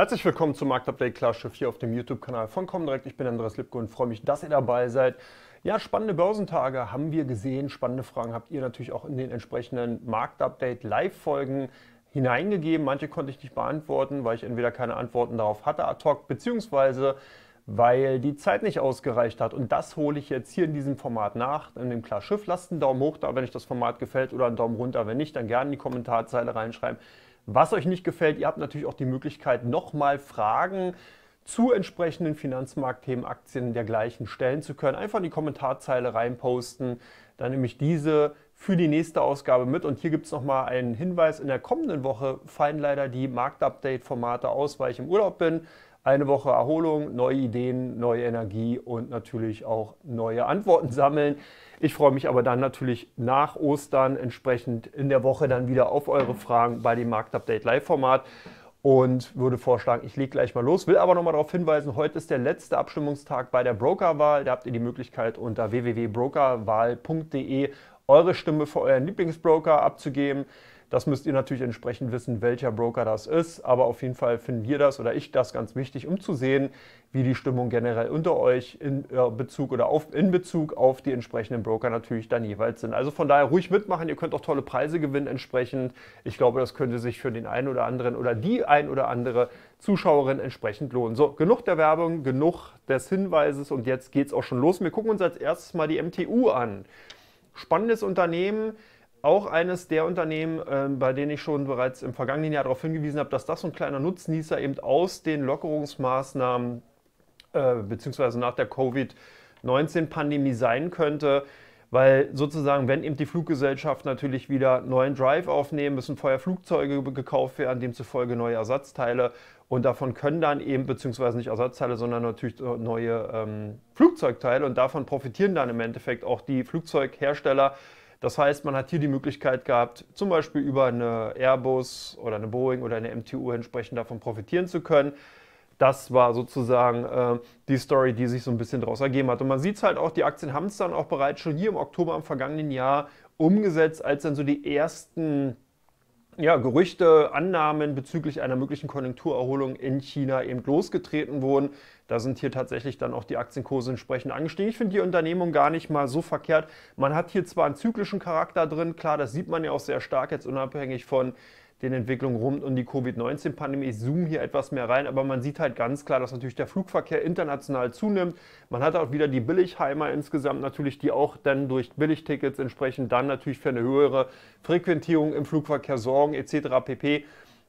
Herzlich willkommen zum Marktupdate Klarschiff hier auf dem YouTube-Kanal von Comdirect. Ich bin Andreas Lipko und freue mich, dass ihr dabei seid. Ja, spannende Börsentage haben wir gesehen. Spannende Fragen habt ihr natürlich auch in den entsprechenden Marktupdate-Live-Folgen hineingegeben. Manche konnte ich nicht beantworten, weil ich entweder keine Antworten darauf hatte ad hoc, beziehungsweise weil die Zeit nicht ausgereicht hat. Und das hole ich jetzt hier in diesem Format nach, in dem Klarschiff. Lasst einen Daumen hoch da, wenn euch das Format gefällt, oder einen Daumen runter, wenn nicht, dann gerne in die Kommentarzeile reinschreiben. Was euch nicht gefällt, ihr habt natürlich auch die Möglichkeit, nochmal Fragen zu entsprechenden Finanzmarktthemen, Aktien dergleichen stellen zu können. Einfach in die Kommentarzeile reinposten, dann nehme ich diese für die nächste Ausgabe mit. Und hier gibt es nochmal einen Hinweis, in der kommenden Woche fallen leider die Marktupdate-Formate aus, weil ich im Urlaub bin eine Woche Erholung, neue Ideen, neue Energie und natürlich auch neue Antworten sammeln. Ich freue mich aber dann natürlich nach Ostern entsprechend in der Woche dann wieder auf eure Fragen bei dem Marktupdate Live-Format und würde vorschlagen, ich lege gleich mal los. Will aber nochmal darauf hinweisen, heute ist der letzte Abstimmungstag bei der Brokerwahl. Da habt ihr die Möglichkeit unter www.brokerwahl.de eure Stimme für euren Lieblingsbroker abzugeben. Das müsst ihr natürlich entsprechend wissen, welcher Broker das ist. Aber auf jeden Fall finden wir das oder ich das ganz wichtig, um zu sehen, wie die Stimmung generell unter euch in äh, Bezug oder auf, in Bezug auf die entsprechenden Broker natürlich dann jeweils sind. Also von daher ruhig mitmachen. Ihr könnt auch tolle Preise gewinnen entsprechend. Ich glaube, das könnte sich für den einen oder anderen oder die ein oder andere Zuschauerin entsprechend lohnen. So, genug der Werbung, genug des Hinweises und jetzt geht es auch schon los. Wir gucken uns als erstes mal die MTU an. Spannendes Unternehmen auch eines der Unternehmen, äh, bei denen ich schon bereits im vergangenen Jahr darauf hingewiesen habe, dass das so ein kleiner Nutznießer eben aus den Lockerungsmaßnahmen äh, beziehungsweise nach der Covid-19-Pandemie sein könnte. Weil sozusagen, wenn eben die Fluggesellschaft natürlich wieder neuen Drive aufnehmen, müssen vorher Flugzeuge gekauft werden, demzufolge neue Ersatzteile. Und davon können dann eben, beziehungsweise nicht Ersatzteile, sondern natürlich neue ähm, Flugzeugteile. Und davon profitieren dann im Endeffekt auch die Flugzeughersteller, das heißt, man hat hier die Möglichkeit gehabt, zum Beispiel über eine Airbus oder eine Boeing oder eine MTU entsprechend davon profitieren zu können. Das war sozusagen äh, die Story, die sich so ein bisschen daraus ergeben hat. Und man sieht es halt auch, die Aktien haben es dann auch bereits schon hier im Oktober im vergangenen Jahr umgesetzt, als dann so die ersten ja, Gerüchte, Annahmen bezüglich einer möglichen Konjunkturerholung in China eben losgetreten wurden. Da sind hier tatsächlich dann auch die Aktienkurse entsprechend angestiegen. Ich finde die Unternehmung gar nicht mal so verkehrt. Man hat hier zwar einen zyklischen Charakter drin, klar, das sieht man ja auch sehr stark jetzt unabhängig von den Entwicklungen rund um die Covid-19-Pandemie. Ich zoome hier etwas mehr rein, aber man sieht halt ganz klar, dass natürlich der Flugverkehr international zunimmt. Man hat auch wieder die Billigheimer insgesamt natürlich, die auch dann durch Billigtickets entsprechend dann natürlich für eine höhere Frequentierung im Flugverkehr sorgen etc. pp.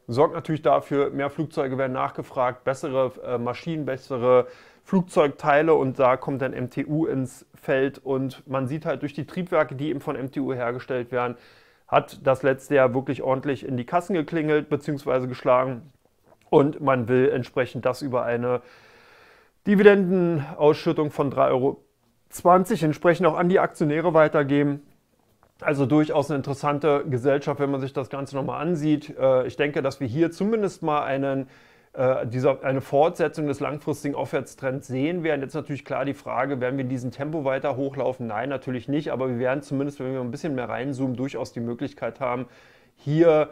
Sorgt natürlich dafür, mehr Flugzeuge werden nachgefragt, bessere äh, Maschinen, bessere Flugzeugteile und da kommt dann MTU ins Feld und man sieht halt durch die Triebwerke, die eben von MTU hergestellt werden, hat das letzte Jahr wirklich ordentlich in die Kassen geklingelt bzw. geschlagen. Und man will entsprechend das über eine Dividendenausschüttung von 3,20 Euro entsprechend auch an die Aktionäre weitergeben. Also durchaus eine interessante Gesellschaft, wenn man sich das Ganze nochmal ansieht. Äh, ich denke, dass wir hier zumindest mal einen äh, dieser, eine Fortsetzung des langfristigen Aufwärtstrends sehen werden. Jetzt natürlich klar die Frage, werden wir in diesem Tempo weiter hochlaufen? Nein, natürlich nicht, aber wir werden zumindest, wenn wir ein bisschen mehr reinzoomen, durchaus die Möglichkeit haben, hier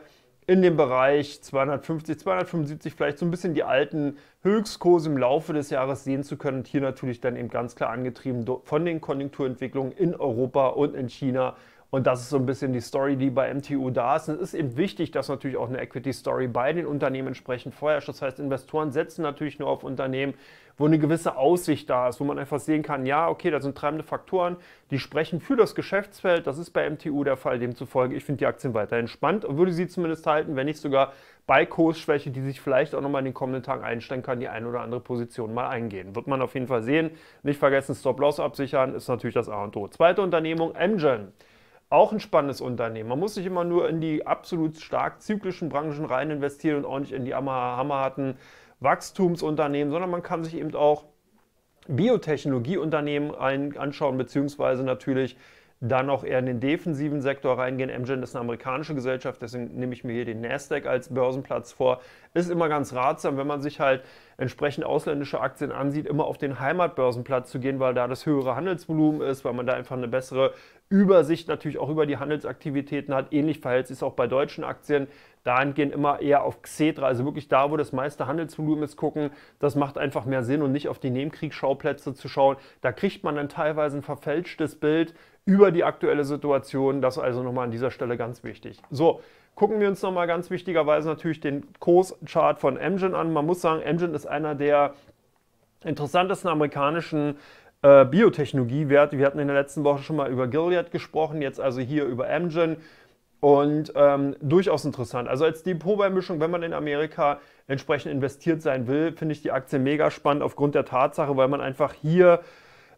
in dem Bereich 250, 275 vielleicht so ein bisschen die alten Höchstkurse im Laufe des Jahres sehen zu können. Und hier natürlich dann eben ganz klar angetrieben von den Konjunkturentwicklungen in Europa und in China und das ist so ein bisschen die Story, die bei MTU da ist. Und es ist eben wichtig, dass natürlich auch eine Equity-Story bei den Unternehmen entsprechend vorherrscht. Das heißt, Investoren setzen natürlich nur auf Unternehmen, wo eine gewisse Aussicht da ist, wo man einfach sehen kann, ja, okay, da sind treibende Faktoren, die sprechen für das Geschäftsfeld. Das ist bei MTU der Fall. Demzufolge, ich finde die Aktien weiterhin spannend und würde sie zumindest halten, wenn nicht sogar bei Kursschwäche, die sich vielleicht auch nochmal in den kommenden Tagen einstellen kann, die eine oder andere Position mal eingehen. Wird man auf jeden Fall sehen. Nicht vergessen, Stop-Loss absichern ist natürlich das A und O. Zweite Unternehmung, Engine auch ein spannendes Unternehmen. Man muss sich immer nur in die absolut stark zyklischen Branchen rein investieren und auch nicht in die hammerharten Wachstumsunternehmen, sondern man kann sich eben auch Biotechnologieunternehmen anschauen, beziehungsweise natürlich dann auch eher in den defensiven Sektor reingehen. Amgen ist eine amerikanische Gesellschaft, deswegen nehme ich mir hier den Nasdaq als Börsenplatz vor. Ist immer ganz ratsam, wenn man sich halt entsprechend ausländische Aktien ansieht, immer auf den Heimatbörsenplatz zu gehen, weil da das höhere Handelsvolumen ist, weil man da einfach eine bessere Übersicht natürlich auch über die Handelsaktivitäten hat. Ähnlich verhält sich es auch bei deutschen Aktien. Dahingehend immer eher auf Xetra, also wirklich da, wo das meiste Handelsvolumen ist, gucken. Das macht einfach mehr Sinn und nicht auf die Nebenkriegsschauplätze zu schauen. Da kriegt man dann teilweise ein verfälschtes Bild über die aktuelle Situation. Das also nochmal an dieser Stelle ganz wichtig. So, gucken wir uns nochmal ganz wichtigerweise natürlich den Kurschart von Amgen an. Man muss sagen, Amgen ist einer der interessantesten amerikanischen äh, Biotechnologiewerte. Wir hatten in der letzten Woche schon mal über Gilead gesprochen, jetzt also hier über Amgen. Und ähm, durchaus interessant. Also als Depotbeimischung, wenn man in Amerika entsprechend investiert sein will, finde ich die Aktie mega spannend aufgrund der Tatsache, weil man einfach hier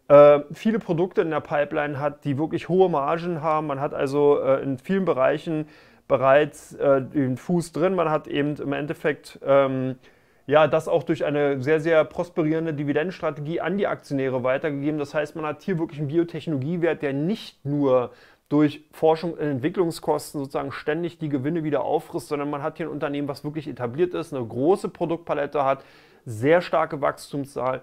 äh, viele Produkte in der Pipeline hat, die wirklich hohe Margen haben. Man hat also äh, in vielen Bereichen bereits äh, den Fuß drin. Man hat eben im Endeffekt ähm, ja, das auch durch eine sehr, sehr prosperierende Dividendenstrategie an die Aktionäre weitergegeben. Das heißt, man hat hier wirklich einen Biotechnologiewert, der nicht nur durch Forschung und Entwicklungskosten sozusagen ständig die Gewinne wieder auffrisst, sondern man hat hier ein Unternehmen, was wirklich etabliert ist, eine große Produktpalette hat, sehr starke Wachstumszahlen,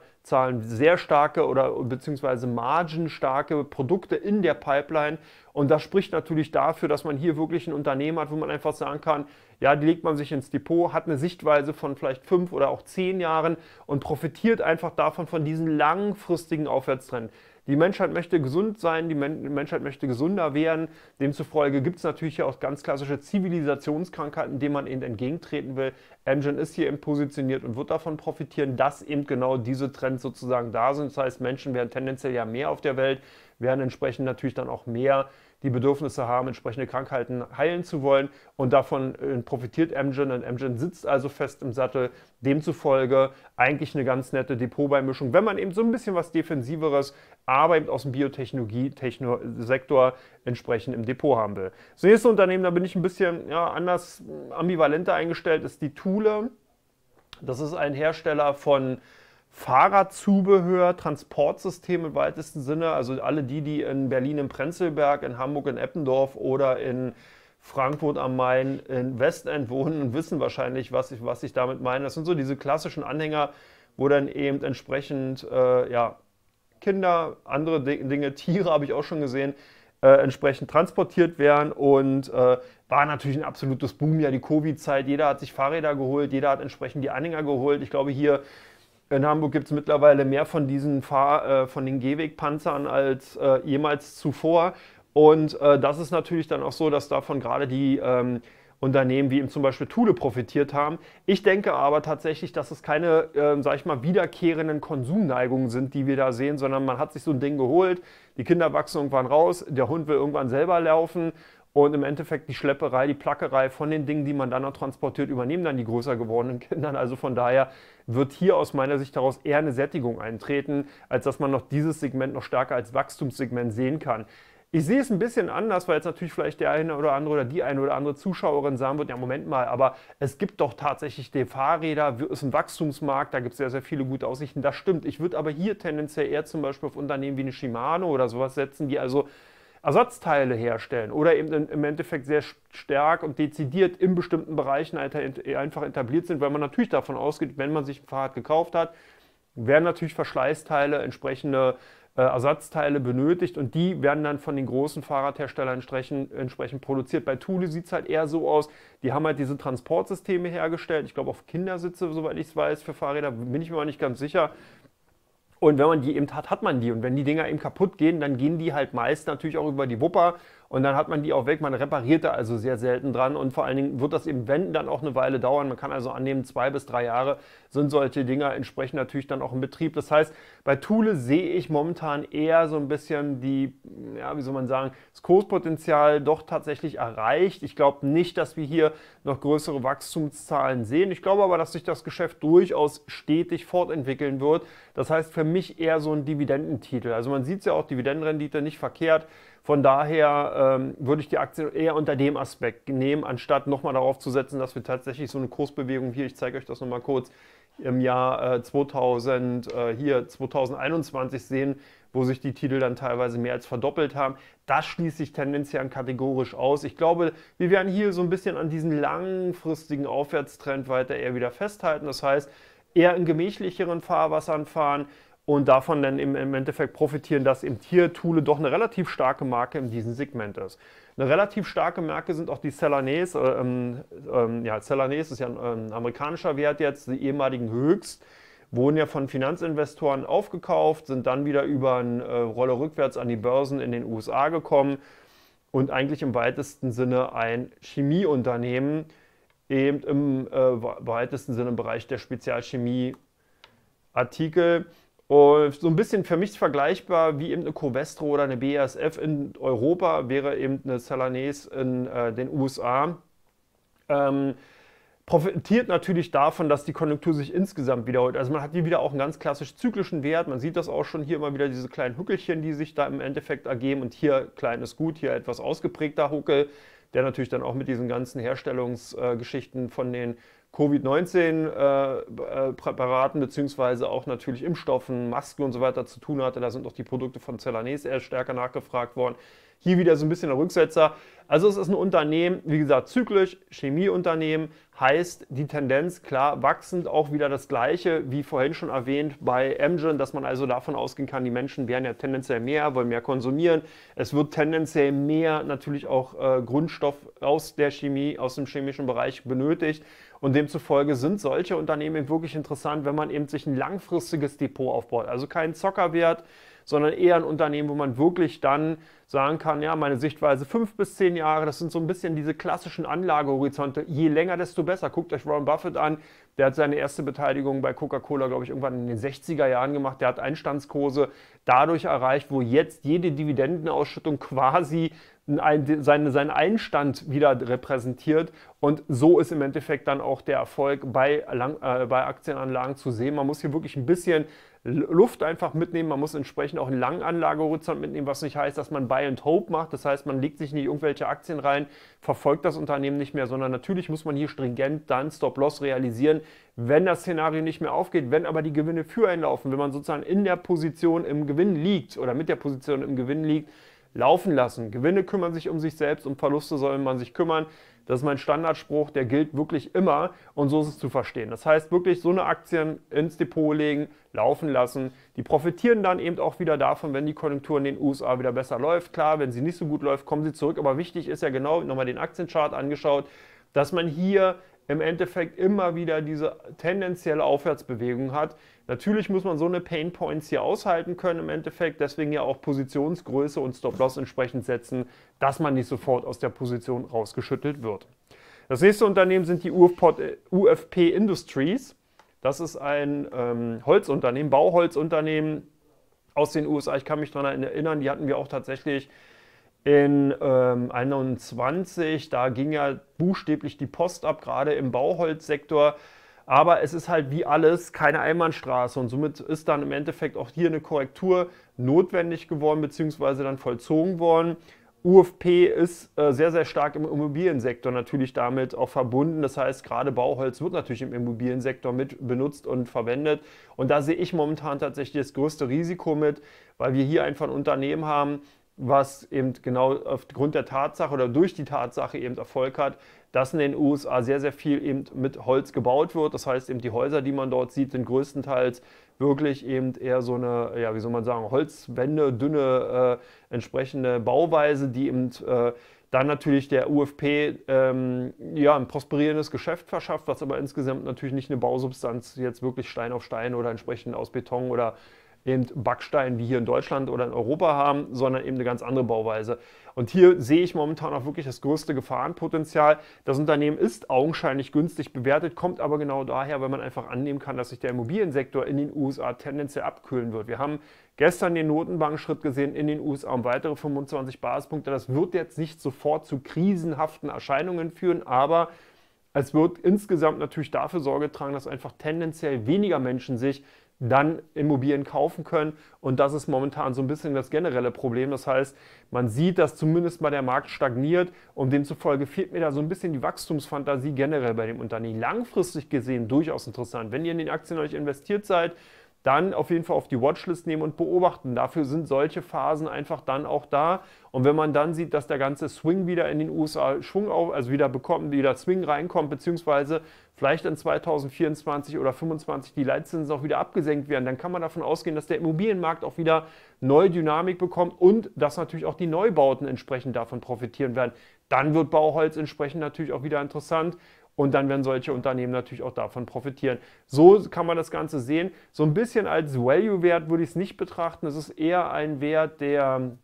sehr starke oder beziehungsweise margenstarke Produkte in der Pipeline. Und das spricht natürlich dafür, dass man hier wirklich ein Unternehmen hat, wo man einfach sagen kann, ja, die legt man sich ins Depot, hat eine Sichtweise von vielleicht fünf oder auch zehn Jahren und profitiert einfach davon von diesen langfristigen Aufwärtstrend. Die Menschheit möchte gesund sein, die Men Menschheit möchte gesunder werden. Demzufolge gibt es natürlich auch ganz klassische Zivilisationskrankheiten, denen man eben entgegentreten will. Engine ist hier eben positioniert und wird davon profitieren, dass eben genau diese Trends sozusagen da sind. Das heißt, Menschen werden tendenziell ja mehr auf der Welt, werden entsprechend natürlich dann auch mehr die Bedürfnisse haben, entsprechende Krankheiten heilen zu wollen. Und davon äh, profitiert Amgen. Und Amgen sitzt also fest im Sattel. Demzufolge eigentlich eine ganz nette Depotbeimischung, wenn man eben so ein bisschen was Defensiveres, aber eben aus dem Biotechnologie-Sektor entsprechend im Depot haben will. Das nächste Unternehmen, da bin ich ein bisschen ja, anders ambivalenter eingestellt, ist die Thule. Das ist ein Hersteller von Fahrradzubehör, Transportsystem im weitesten Sinne, also alle die, die in Berlin im Prenzlberg, in Hamburg in Eppendorf oder in Frankfurt am Main in Westend wohnen wissen wahrscheinlich, was ich, was ich damit meine. Das sind so diese klassischen Anhänger, wo dann eben entsprechend äh, ja, Kinder, andere Dinge, Tiere habe ich auch schon gesehen, äh, entsprechend transportiert werden und äh, war natürlich ein absolutes Boom, ja die Covid-Zeit, jeder hat sich Fahrräder geholt, jeder hat entsprechend die Anhänger geholt. Ich glaube hier in Hamburg gibt es mittlerweile mehr von diesen Fahr äh, von den Gehwegpanzern als äh, jemals zuvor. Und äh, das ist natürlich dann auch so, dass davon gerade die ähm, Unternehmen wie eben zum Beispiel Thule profitiert haben. Ich denke aber tatsächlich, dass es keine, äh, sag ich mal, wiederkehrenden Konsumneigungen sind, die wir da sehen, sondern man hat sich so ein Ding geholt, die Kinder wachsen irgendwann raus, der Hund will irgendwann selber laufen und im Endeffekt die Schlepperei, die Plackerei von den Dingen, die man dann noch transportiert, übernehmen dann die größer gewordenen Kinder. Also von daher wird hier aus meiner Sicht daraus eher eine Sättigung eintreten, als dass man noch dieses Segment noch stärker als Wachstumssegment sehen kann. Ich sehe es ein bisschen anders, weil jetzt natürlich vielleicht der eine oder andere oder die eine oder andere Zuschauerin sagen wird, ja Moment mal, aber es gibt doch tatsächlich die Fahrräder, es ist ein Wachstumsmarkt, da gibt es sehr, sehr viele gute Aussichten. Das stimmt. Ich würde aber hier tendenziell eher zum Beispiel auf Unternehmen wie eine Shimano oder sowas setzen, die also Ersatzteile herstellen oder eben im Endeffekt sehr stark und dezidiert in bestimmten Bereichen einfach etabliert sind, weil man natürlich davon ausgeht, wenn man sich ein Fahrrad gekauft hat, werden natürlich Verschleißteile, entsprechende äh, Ersatzteile benötigt und die werden dann von den großen Fahrradherstellern entsprechend, entsprechend produziert. Bei Thule sieht es halt eher so aus, die haben halt diese Transportsysteme hergestellt, ich glaube auf Kindersitze, soweit ich es weiß, für Fahrräder, bin ich mir auch nicht ganz sicher. Und wenn man die eben hat, hat man die. Und wenn die Dinger eben kaputt gehen, dann gehen die halt meist natürlich auch über die Wupper und dann hat man die auch weg, man repariert da also sehr selten dran und vor allen Dingen wird das eben, wenden dann auch eine Weile dauern. Man kann also annehmen, zwei bis drei Jahre sind solche Dinger entsprechend natürlich dann auch im Betrieb. Das heißt, bei Thule sehe ich momentan eher so ein bisschen die, ja, wie soll man sagen, das Kurspotenzial doch tatsächlich erreicht. Ich glaube nicht, dass wir hier noch größere Wachstumszahlen sehen. Ich glaube aber, dass sich das Geschäft durchaus stetig fortentwickeln wird. Das heißt für mich eher so ein Dividendentitel. Also man sieht es ja auch, Dividendenrendite nicht verkehrt. Von daher ähm, würde ich die Aktien eher unter dem Aspekt nehmen, anstatt nochmal darauf zu setzen, dass wir tatsächlich so eine Kursbewegung hier, ich zeige euch das nochmal kurz, im Jahr äh, 2000, äh, hier 2021 sehen, wo sich die Titel dann teilweise mehr als verdoppelt haben. Das schließt sich tendenziell kategorisch aus. Ich glaube, wir werden hier so ein bisschen an diesem langfristigen Aufwärtstrend weiter eher wieder festhalten. Das heißt, eher in gemächlicheren Fahrwassern fahren, und davon dann im, Endeffekt profitieren, dass im Tier-Thule doch eine relativ starke Marke in diesem Segment ist. Eine relativ starke Marke sind auch die Celanese. Äh, ähm, ähm, ja, Celanese ist ja ein ähm, amerikanischer Wert jetzt, die ehemaligen Höchst. Wurden ja von Finanzinvestoren aufgekauft, sind dann wieder über eine äh, Rolle rückwärts an die Börsen in den USA gekommen und eigentlich im weitesten Sinne ein Chemieunternehmen, eben im äh, weitesten Sinne im Bereich der Spezialchemie Artikel. Und so ein bisschen für mich vergleichbar wie eben eine Covestro oder eine BASF in Europa wäre eben eine Celanese in äh, den USA. Ähm, profitiert natürlich davon, dass die Konjunktur sich insgesamt wiederholt. Also man hat hier wieder auch einen ganz klassisch zyklischen Wert. Man sieht das auch schon hier immer wieder, diese kleinen Hückelchen, die sich da im Endeffekt ergeben. Und hier kleines gut, hier etwas ausgeprägter Huckel, der natürlich dann auch mit diesen ganzen Herstellungsgeschichten äh, von den Covid-19-Präparaten äh, äh beziehungsweise auch natürlich Impfstoffen, Masken und so weiter zu tun hatte. Da sind auch die Produkte von Celanese eher stärker nachgefragt worden. Hier wieder so ein bisschen der Rücksetzer. Also es ist ein Unternehmen, wie gesagt, zyklisch, Chemieunternehmen, heißt die Tendenz klar wachsend auch wieder das gleiche, wie vorhin schon erwähnt bei Amgen, dass man also davon ausgehen kann, die Menschen werden ja tendenziell mehr, wollen mehr konsumieren. Es wird tendenziell mehr natürlich auch äh, Grundstoff aus der Chemie, aus dem chemischen Bereich benötigt. Und demzufolge sind solche Unternehmen wirklich interessant, wenn man eben sich ein langfristiges Depot aufbaut. Also keinen Zockerwert, sondern eher ein Unternehmen, wo man wirklich dann sagen kann, ja, meine Sichtweise fünf bis zehn Jahre, das sind so ein bisschen diese klassischen Anlagehorizonte. Je länger, desto besser. Guckt euch Warren Buffett an. Der hat seine erste Beteiligung bei Coca-Cola, glaube ich, irgendwann in den 60er Jahren gemacht. Der hat Einstandskurse dadurch erreicht, wo jetzt jede Dividendenausschüttung quasi seinen Einstand wieder repräsentiert. Und so ist im Endeffekt dann auch der Erfolg bei, Lang, äh, bei Aktienanlagen zu sehen. Man muss hier wirklich ein bisschen Luft einfach mitnehmen. Man muss entsprechend auch einen langen Anlagehorizont mitnehmen, was nicht heißt, dass man Buy and Hope macht. Das heißt, man legt sich nicht irgendwelche Aktien rein, verfolgt das Unternehmen nicht mehr, sondern natürlich muss man hier stringent dann Stop-Loss realisieren, wenn das Szenario nicht mehr aufgeht, wenn aber die Gewinne für einen laufen, wenn man sozusagen in der Position im Gewinn liegt oder mit der Position im Gewinn liegt, laufen lassen. Gewinne kümmern sich um sich selbst, um Verluste soll man sich kümmern. Das ist mein Standardspruch, der gilt wirklich immer und so ist es zu verstehen. Das heißt wirklich, so eine Aktien ins Depot legen, laufen lassen. Die profitieren dann eben auch wieder davon, wenn die Konjunktur in den USA wieder besser läuft. Klar, wenn sie nicht so gut läuft, kommen sie zurück. Aber wichtig ist ja genau, nochmal den Aktienchart angeschaut, dass man hier im Endeffekt immer wieder diese tendenzielle Aufwärtsbewegung hat, Natürlich muss man so eine Pain Points hier aushalten können im Endeffekt, deswegen ja auch Positionsgröße und Stop-Loss entsprechend setzen, dass man nicht sofort aus der Position rausgeschüttelt wird. Das nächste Unternehmen sind die UFP äh, Industries. Das ist ein ähm, Holzunternehmen, Bauholzunternehmen aus den USA. Ich kann mich daran erinnern, die hatten wir auch tatsächlich in ähm, 21. Da ging ja buchstäblich die Post ab, gerade im Bauholzsektor. Aber es ist halt wie alles keine Einbahnstraße und somit ist dann im Endeffekt auch hier eine Korrektur notwendig geworden bzw. dann vollzogen worden. UFP ist äh, sehr, sehr stark im Immobiliensektor natürlich damit auch verbunden. Das heißt, gerade Bauholz wird natürlich im Immobiliensektor mit benutzt und verwendet. Und da sehe ich momentan tatsächlich das größte Risiko mit, weil wir hier einfach ein Unternehmen haben, was eben genau aufgrund der Tatsache oder durch die Tatsache eben Erfolg hat, dass in den USA sehr, sehr viel eben mit Holz gebaut wird. Das heißt eben die Häuser, die man dort sieht, sind größtenteils wirklich eben eher so eine, ja, wie soll man sagen, Holzwände, dünne äh, entsprechende Bauweise, die eben äh, dann natürlich der UFP ähm, ja, ein prosperierendes Geschäft verschafft, was aber insgesamt natürlich nicht eine Bausubstanz jetzt wirklich Stein auf Stein oder entsprechend aus Beton oder eben Backstein wie hier in Deutschland oder in Europa haben, sondern eben eine ganz andere Bauweise. Und hier sehe ich momentan auch wirklich das größte Gefahrenpotenzial. Das Unternehmen ist augenscheinlich günstig bewertet, kommt aber genau daher, weil man einfach annehmen kann, dass sich der Immobiliensektor in den USA tendenziell abkühlen wird. Wir haben gestern den Notenbankschritt gesehen in den USA um weitere 25 Basispunkte. Das wird jetzt nicht sofort zu krisenhaften Erscheinungen führen, aber es wird insgesamt natürlich dafür Sorge tragen, dass einfach tendenziell weniger Menschen sich dann Immobilien kaufen können. Und das ist momentan so ein bisschen das generelle Problem. Das heißt, man sieht, dass zumindest mal der Markt stagniert und demzufolge fehlt mir da so ein bisschen die Wachstumsfantasie generell bei dem Unternehmen. Langfristig gesehen durchaus interessant. Wenn ihr in den Aktien euch investiert seid, dann auf jeden Fall auf die Watchlist nehmen und beobachten. Dafür sind solche Phasen einfach dann auch da. Und wenn man dann sieht, dass der ganze Swing wieder in den USA Schwung auf, also wieder bekommt, wieder Swing reinkommt, beziehungsweise vielleicht in 2024 oder 2025 die Leitzinsen auch wieder abgesenkt werden, dann kann man davon ausgehen, dass der Immobilienmarkt auch wieder neue Dynamik bekommt und dass natürlich auch die Neubauten entsprechend davon profitieren werden. Dann wird Bauholz entsprechend natürlich auch wieder interessant. Und dann werden solche Unternehmen natürlich auch davon profitieren. So kann man das Ganze sehen. So ein bisschen als Value-Wert würde ich es nicht betrachten. Es ist eher ein Wert, der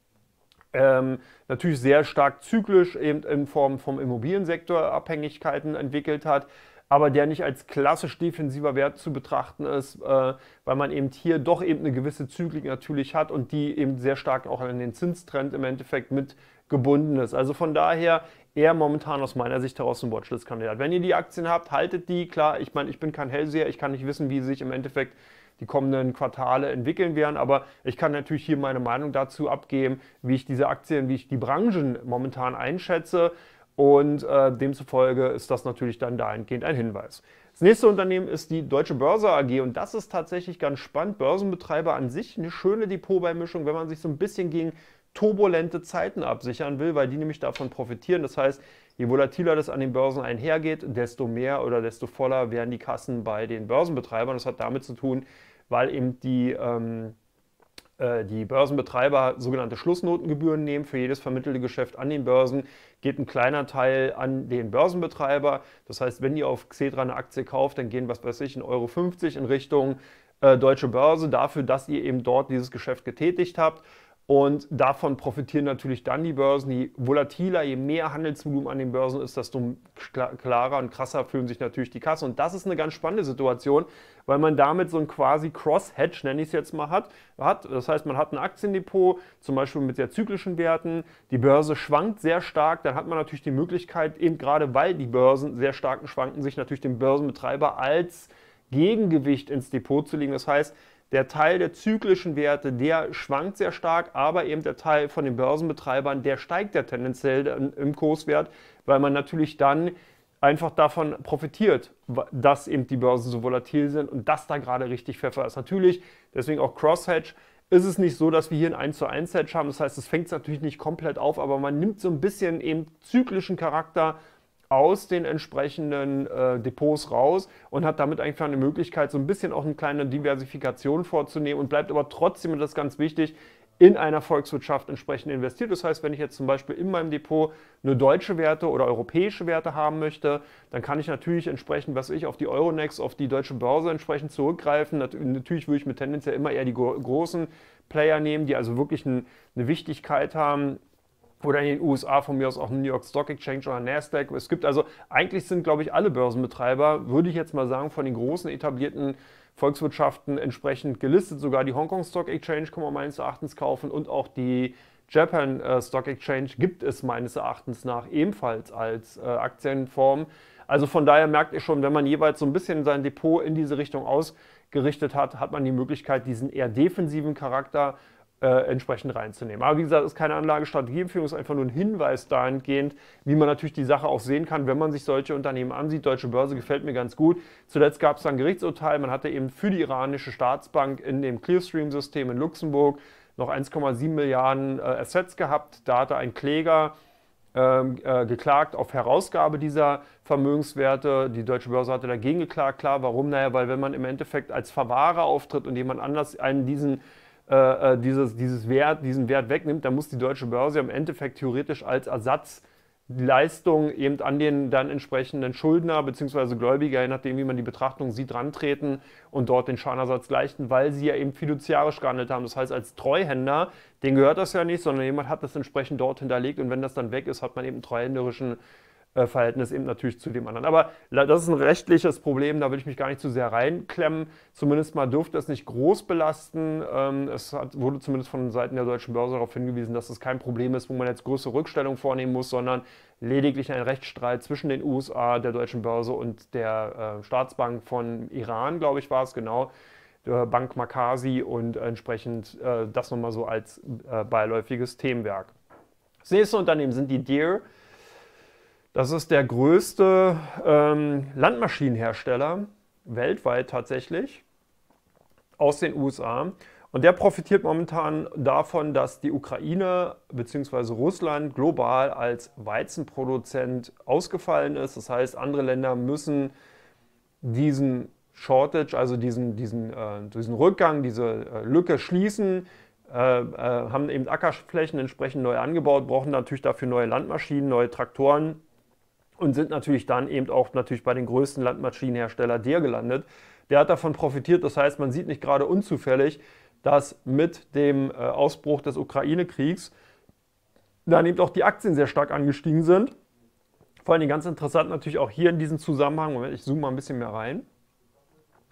ähm, natürlich sehr stark zyklisch eben in Form vom Immobiliensektor Abhängigkeiten entwickelt hat aber der nicht als klassisch defensiver Wert zu betrachten ist, äh, weil man eben hier doch eben eine gewisse Zyklik natürlich hat und die eben sehr stark auch an den Zinstrend im Endeffekt mit gebunden ist. Also von daher eher momentan aus meiner Sicht heraus ein Watchlist-Kandidat. Wenn ihr die Aktien habt, haltet die. Klar, ich meine, ich bin kein Hellseher, ich kann nicht wissen, wie sich im Endeffekt die kommenden Quartale entwickeln werden, aber ich kann natürlich hier meine Meinung dazu abgeben, wie ich diese Aktien, wie ich die Branchen momentan einschätze und äh, demzufolge ist das natürlich dann dahingehend ein Hinweis. Das nächste Unternehmen ist die Deutsche Börse AG und das ist tatsächlich ganz spannend. Börsenbetreiber an sich eine schöne Depotbeimischung, wenn man sich so ein bisschen gegen turbulente Zeiten absichern will, weil die nämlich davon profitieren. Das heißt, je volatiler das an den Börsen einhergeht, desto mehr oder desto voller werden die Kassen bei den Börsenbetreibern. Das hat damit zu tun, weil eben die, ähm, äh, die Börsenbetreiber sogenannte Schlussnotengebühren nehmen. Für jedes vermittelte Geschäft an den Börsen geht ein kleiner Teil an den Börsenbetreiber. Das heißt, wenn ihr auf Xetra eine Aktie kauft, dann gehen, was weiß ich, 1,50 Euro in Richtung äh, Deutsche Börse dafür, dass ihr eben dort dieses Geschäft getätigt habt. Und davon profitieren natürlich dann die Börsen. Je volatiler, je mehr Handelsvolumen an den Börsen ist, desto klarer und krasser fühlen sich natürlich die Kassen. Und das ist eine ganz spannende Situation, weil man damit so ein quasi Cross-Hedge, nenne ich es jetzt mal, hat, Das heißt, man hat ein Aktiendepot, zum Beispiel mit sehr zyklischen Werten. Die Börse schwankt sehr stark. Dann hat man natürlich die Möglichkeit, eben gerade weil die Börsen sehr stark schwanken, sich natürlich den Börsenbetreiber als Gegengewicht ins Depot zu legen. Das heißt, der Teil der zyklischen Werte, der schwankt sehr stark, aber eben der Teil von den Börsenbetreibern, der steigt ja tendenziell im Kurswert, weil man natürlich dann einfach davon profitiert, dass eben die Börsen so volatil sind und dass da gerade richtig Pfeffer ist. Natürlich, deswegen auch Cross-Hedge, ist es nicht so, dass wir hier ein 1 zu 1 Hedge haben. Das heißt, es fängt natürlich nicht komplett auf, aber man nimmt so ein bisschen eben zyklischen Charakter aus den entsprechenden äh, Depots raus und hat damit einfach eine Möglichkeit, so ein bisschen auch eine kleine Diversifikation vorzunehmen und bleibt aber trotzdem, und das ist ganz wichtig, in einer Volkswirtschaft entsprechend investiert. Das heißt, wenn ich jetzt zum Beispiel in meinem Depot nur deutsche Werte oder europäische Werte haben möchte, dann kann ich natürlich entsprechend, was ich, auf die Euronext, auf die deutsche Börse entsprechend zurückgreifen. Natürlich würde ich mit Tendenz ja immer eher die großen Player nehmen, die also wirklich eine Wichtigkeit haben oder in den USA von mir aus auch New York Stock Exchange oder Nasdaq. Es gibt also, eigentlich sind, glaube ich, alle Börsenbetreiber, würde ich jetzt mal sagen, von den großen etablierten Volkswirtschaften entsprechend gelistet. Sogar die Hongkong Stock Exchange kann man meines Erachtens kaufen und auch die Japan äh, Stock Exchange gibt es meines Erachtens nach ebenfalls als äh, Aktienform. Also von daher merkt ihr schon, wenn man jeweils so ein bisschen sein Depot in diese Richtung ausgerichtet hat, hat man die Möglichkeit, diesen eher defensiven Charakter äh, entsprechend reinzunehmen. Aber wie gesagt, ist keine Anlagestrategieempfehlung, ist einfach nur ein Hinweis dahingehend, wie man natürlich die Sache auch sehen kann, wenn man sich solche Unternehmen ansieht. Deutsche Börse gefällt mir ganz gut. Zuletzt gab es ein Gerichtsurteil, man hatte eben für die iranische Staatsbank in dem Clearstream-System in Luxemburg noch 1,7 Milliarden äh, Assets gehabt. Da hatte ein Kläger ähm, äh, geklagt auf Herausgabe dieser Vermögenswerte. Die Deutsche Börse hatte dagegen geklagt. Klar, warum? Naja, weil wenn man im Endeffekt als Verwahrer auftritt und jemand anders einen diesen äh, äh, dieses, dieses Wert, diesen Wert wegnimmt, dann muss die deutsche Börse im Endeffekt theoretisch als Ersatzleistung eben an den dann entsprechenden Schuldner bzw. Gläubiger, je nachdem, wie man die Betrachtung sieht, rantreten und dort den Schadenersatz leisten, weil sie ja eben fiduziarisch gehandelt haben. Das heißt, als Treuhänder, den gehört das ja nicht, sondern jemand hat das entsprechend dort hinterlegt und wenn das dann weg ist, hat man eben einen treuhänderischen äh, Verhältnis eben natürlich zu dem anderen. Aber das ist ein rechtliches Problem, da will ich mich gar nicht zu sehr reinklemmen. Zumindest mal dürfte es nicht groß belasten. Ähm, es wurde zumindest von Seiten der deutschen Börse darauf hingewiesen, dass es kein Problem ist, wo man jetzt große Rückstellungen vornehmen muss, sondern lediglich ein Rechtsstreit zwischen den USA, der deutschen Börse und der äh, Staatsbank von Iran, glaube ich, war es genau. Äh, Bank Makasi und entsprechend das nochmal so als beiläufiges Themenwerk. Das nächste Unternehmen sind die Deer das ist der größte ähm, Landmaschinenhersteller weltweit tatsächlich aus den USA. Und der profitiert momentan davon, dass die Ukraine bzw. Russland global als Weizenproduzent ausgefallen ist. Das heißt, andere Länder müssen diesen Shortage, also diesen, diesen, äh, diesen Rückgang, diese äh, Lücke schließen, äh, äh haben eben Ackerflächen entsprechend neu angebaut, brauchen natürlich dafür neue Landmaschinen, neue Traktoren und sind natürlich dann eben auch natürlich bei den größten Landmaschinenhersteller der gelandet. Der hat davon profitiert, das heißt, man sieht nicht gerade unzufällig, dass mit dem äh, Ausbruch des Ukraine-Kriegs dann eben auch die Aktien sehr stark angestiegen sind. Vor allem ganz interessant natürlich auch hier in diesem Zusammenhang, Moment, ich zoome mal ein bisschen mehr rein.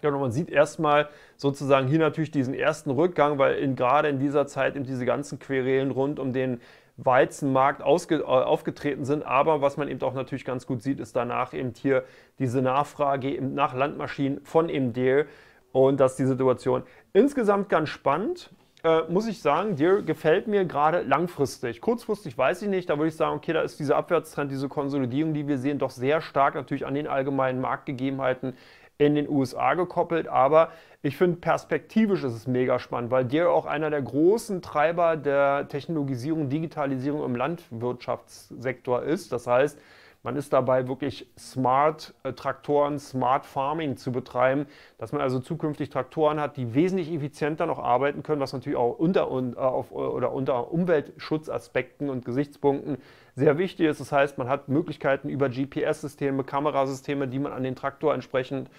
Genau, man sieht erstmal sozusagen hier natürlich diesen ersten Rückgang, weil in, gerade in dieser Zeit eben diese ganzen Querelen rund um den Weizenmarkt ausge, äh, aufgetreten sind. Aber was man eben auch natürlich ganz gut sieht, ist danach eben hier diese Nachfrage eben nach Landmaschinen von eben Deere. Und das ist die Situation. Insgesamt ganz spannend. Äh, muss ich sagen, Deere gefällt mir gerade langfristig. Kurzfristig weiß ich nicht, da würde ich sagen, okay, da ist dieser Abwärtstrend, diese Konsolidierung, die wir sehen, doch sehr stark natürlich an den allgemeinen Marktgegebenheiten in den USA gekoppelt. Aber ich finde, perspektivisch ist es mega spannend, weil der auch einer der großen Treiber der Technologisierung, Digitalisierung im Landwirtschaftssektor ist. Das heißt, man ist dabei, wirklich Smart äh, Traktoren, Smart Farming zu betreiben, dass man also zukünftig Traktoren hat, die wesentlich effizienter noch arbeiten können, was natürlich auch unter, äh, äh, oder unter Umweltschutzaspekten und Gesichtspunkten sehr wichtig ist. Das heißt, man hat Möglichkeiten über GPS-Systeme, Kamerasysteme, die man an den Traktor entsprechend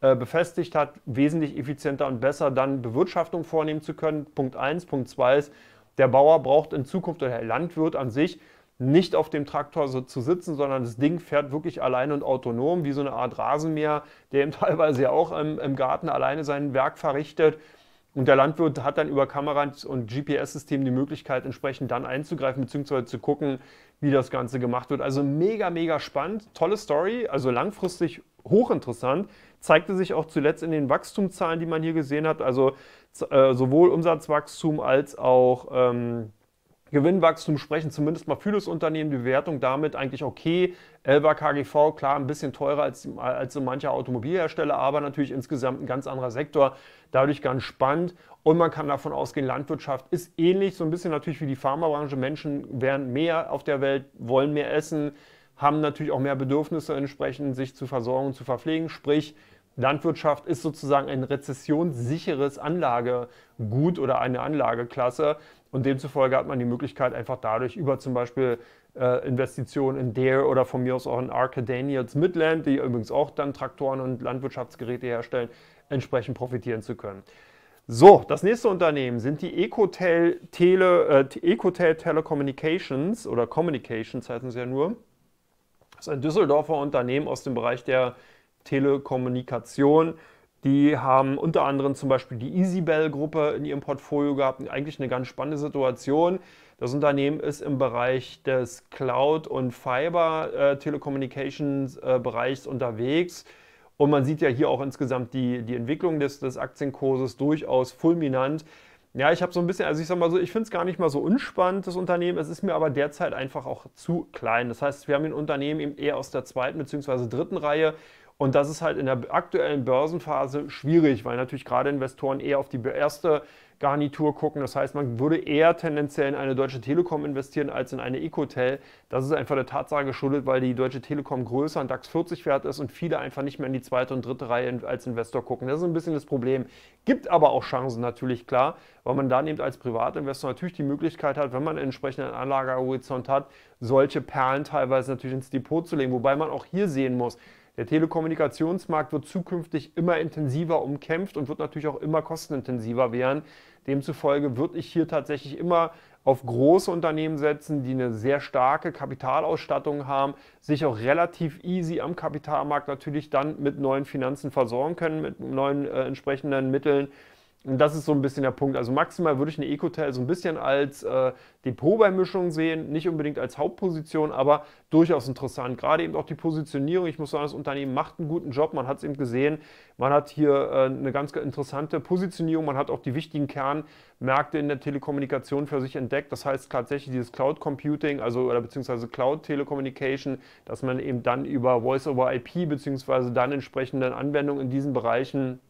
äh, befestigt hat, wesentlich effizienter und besser dann Bewirtschaftung vornehmen zu können. Punkt 1. Punkt 2 ist, der Bauer braucht in Zukunft oder der Landwirt an sich nicht auf dem Traktor so zu sitzen, sondern das Ding fährt wirklich alleine und autonom, wie so eine Art Rasenmäher, der eben teilweise ja auch im, im Garten alleine sein Werk verrichtet. Und der Landwirt hat dann über Kameras und GPS-System die Möglichkeit, entsprechend dann einzugreifen, beziehungsweise zu gucken, wie das Ganze gemacht wird. Also mega, mega spannend, tolle Story, also langfristig hochinteressant. Zeigte sich auch zuletzt in den Wachstumszahlen, die man hier gesehen hat. Also äh, sowohl Umsatzwachstum als auch ähm, Gewinnwachstum sprechen zumindest mal für das Unternehmen, die Bewertung damit eigentlich okay. Elva KGV, klar, ein bisschen teurer als, als so mancher Automobilhersteller, aber natürlich insgesamt ein ganz anderer Sektor, dadurch ganz spannend. Und man kann davon ausgehen, Landwirtschaft ist ähnlich, so ein bisschen natürlich wie die Pharmabranche. Menschen werden mehr auf der Welt, wollen mehr essen, haben natürlich auch mehr Bedürfnisse entsprechend, sich zu versorgen, und zu verpflegen. Sprich, Landwirtschaft ist sozusagen ein rezessionssicheres Anlagegut oder eine Anlageklasse und demzufolge hat man die Möglichkeit einfach dadurch über zum Beispiel äh, Investitionen in Dare oder von mir aus auch in Arca Daniels Midland, die übrigens auch dann Traktoren und Landwirtschaftsgeräte herstellen, entsprechend profitieren zu können. So, das nächste Unternehmen sind die Ecotel, Tele, äh, Ecotel Telecommunications oder Communications heißen sie ja nur. Das ist ein Düsseldorfer Unternehmen aus dem Bereich der Telekommunikation. Die haben unter anderem zum Beispiel die EasyBell-Gruppe in ihrem Portfolio gehabt. Eigentlich eine ganz spannende Situation. Das Unternehmen ist im Bereich des Cloud- und Fiber-Telecommunications-Bereichs äh, unterwegs. Und man sieht ja hier auch insgesamt die, die Entwicklung des, des Aktienkurses durchaus fulminant. Ja, ich habe so ein bisschen, also ich sag mal so, ich finde es gar nicht mal so unspannend, das Unternehmen. Es ist mir aber derzeit einfach auch zu klein. Das heißt, wir haben ein Unternehmen eben eher aus der zweiten bzw. dritten Reihe. Und das ist halt in der aktuellen Börsenphase schwierig, weil natürlich gerade Investoren eher auf die erste Garnitur gucken. Das heißt, man würde eher tendenziell in eine Deutsche Telekom investieren als in eine Ecotel. Das ist einfach der Tatsache geschuldet, weil die Deutsche Telekom größer und DAX 40 wert ist und viele einfach nicht mehr in die zweite und dritte Reihe als Investor gucken. Das ist ein bisschen das Problem. Gibt aber auch Chancen natürlich, klar, weil man da eben als Privatinvestor natürlich die Möglichkeit hat, wenn man einen entsprechenden Anlagehorizont hat, solche Perlen teilweise natürlich ins Depot zu legen. Wobei man auch hier sehen muss, der Telekommunikationsmarkt wird zukünftig immer intensiver umkämpft und wird natürlich auch immer kostenintensiver werden. Demzufolge würde ich hier tatsächlich immer auf große Unternehmen setzen, die eine sehr starke Kapitalausstattung haben, sich auch relativ easy am Kapitalmarkt natürlich dann mit neuen Finanzen versorgen können, mit neuen äh, entsprechenden Mitteln und das ist so ein bisschen der Punkt. Also maximal würde ich eine Ecotel so ein bisschen als äh, Depotbeimischung sehen, nicht unbedingt als Hauptposition, aber durchaus interessant. Gerade eben auch die Positionierung. Ich muss sagen, das Unternehmen macht einen guten Job. Man hat es eben gesehen. Man hat hier äh, eine ganz interessante Positionierung. Man hat auch die wichtigen Kernmärkte in der Telekommunikation für sich entdeckt. Das heißt tatsächlich dieses Cloud Computing, also oder beziehungsweise Cloud Telecommunication, dass man eben dann über Voice over IP beziehungsweise dann entsprechenden Anwendungen in diesen Bereichen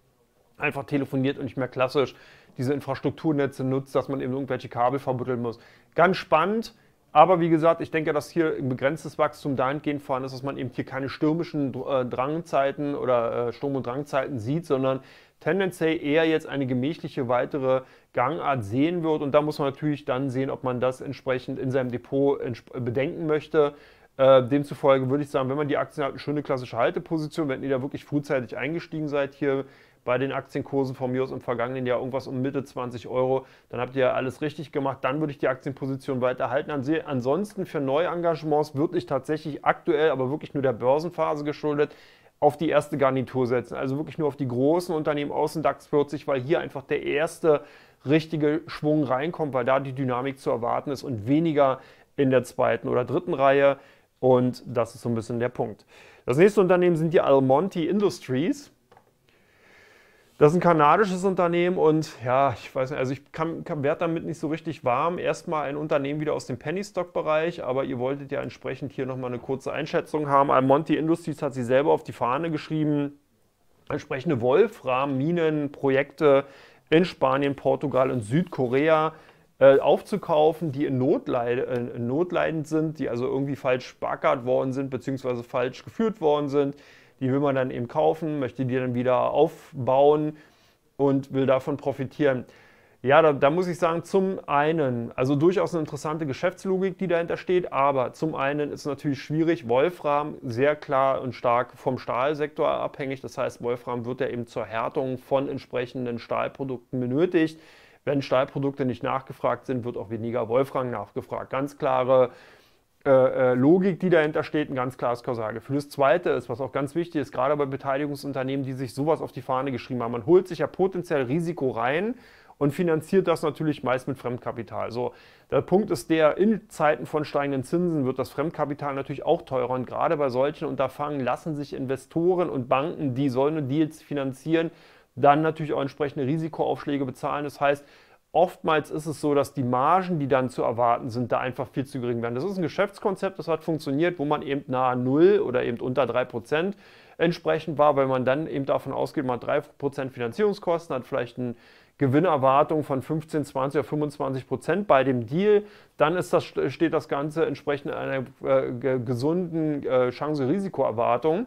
einfach telefoniert und nicht mehr klassisch diese Infrastrukturnetze nutzt, dass man eben irgendwelche Kabel verbütteln muss. Ganz spannend, aber wie gesagt, ich denke, dass hier ein begrenztes Wachstum dahingehend vorhanden ist, dass man eben hier keine stürmischen äh, Drangzeiten oder äh, Sturm- und Drangzeiten sieht, sondern tendenziell eher jetzt eine gemächliche weitere Gangart sehen wird. Und da muss man natürlich dann sehen, ob man das entsprechend in seinem Depot äh, bedenken möchte. Demzufolge würde ich sagen, wenn man die Aktien hat, eine schöne klassische Halteposition, wenn ihr da wirklich frühzeitig eingestiegen seid hier bei den Aktienkursen von mir aus im vergangenen Jahr irgendwas um Mitte 20 Euro, dann habt ihr ja alles richtig gemacht. Dann würde ich die Aktienposition weiterhalten. Ansonsten für Neuengagements würde ich tatsächlich aktuell, aber wirklich nur der Börsenphase geschuldet, auf die erste Garnitur setzen. Also wirklich nur auf die großen Unternehmen außen DAX 40, weil hier einfach der erste richtige Schwung reinkommt, weil da die Dynamik zu erwarten ist und weniger in der zweiten oder dritten Reihe. Und das ist so ein bisschen der Punkt. Das nächste Unternehmen sind die Almonte Industries. Das ist ein kanadisches Unternehmen und ja, ich weiß nicht, also ich kann, kann, werde damit nicht so richtig warm. Erstmal ein Unternehmen wieder aus dem Penny Stock Bereich, aber ihr wolltet ja entsprechend hier nochmal eine kurze Einschätzung haben. Almonte Industries hat sie selber auf die Fahne geschrieben. Entsprechende Wolfram-Minenprojekte in Spanien, Portugal und Südkorea äh, aufzukaufen, die in, äh, Notleidend sind, die also irgendwie falsch spackert worden sind, beziehungsweise falsch geführt worden sind die will man dann eben kaufen, möchte die dann wieder aufbauen und will davon profitieren. Ja, da, da, muss ich sagen, zum einen, also durchaus eine interessante Geschäftslogik, die dahinter steht, aber zum einen ist natürlich schwierig, Wolfram sehr klar und stark vom Stahlsektor abhängig. Das heißt, Wolfram wird ja eben zur Härtung von entsprechenden Stahlprodukten benötigt. Wenn Stahlprodukte nicht nachgefragt sind, wird auch weniger Wolfram nachgefragt. Ganz klare äh, äh, Logik, die dahinter steht, ein ganz klares Kausalgefühl. Das Zweite ist, was auch ganz wichtig ist, gerade bei Beteiligungsunternehmen, die sich sowas auf die Fahne geschrieben haben, man holt sich ja potenziell Risiko rein und finanziert das natürlich meist mit Fremdkapital. So, der Punkt ist der, in Zeiten von steigenden Zinsen wird das Fremdkapital natürlich auch teurer und gerade bei solchen Unterfangen lassen sich Investoren und Banken, die solche Deals finanzieren, dann natürlich auch entsprechende Risikoaufschläge bezahlen. Das heißt, Oftmals ist es so, dass die Margen, die dann zu erwarten sind, da einfach viel zu gering werden. Das ist ein Geschäftskonzept, das hat funktioniert, wo man eben nahe Null oder eben unter 3% entsprechend war, weil man dann eben davon ausgeht, man hat 3% Finanzierungskosten, hat vielleicht eine Gewinnerwartung von 15, 20 oder 25 Prozent bei dem Deal, dann ist das, steht das Ganze entsprechend einer äh, gesunden äh, Chance-Risiko-Erwartung.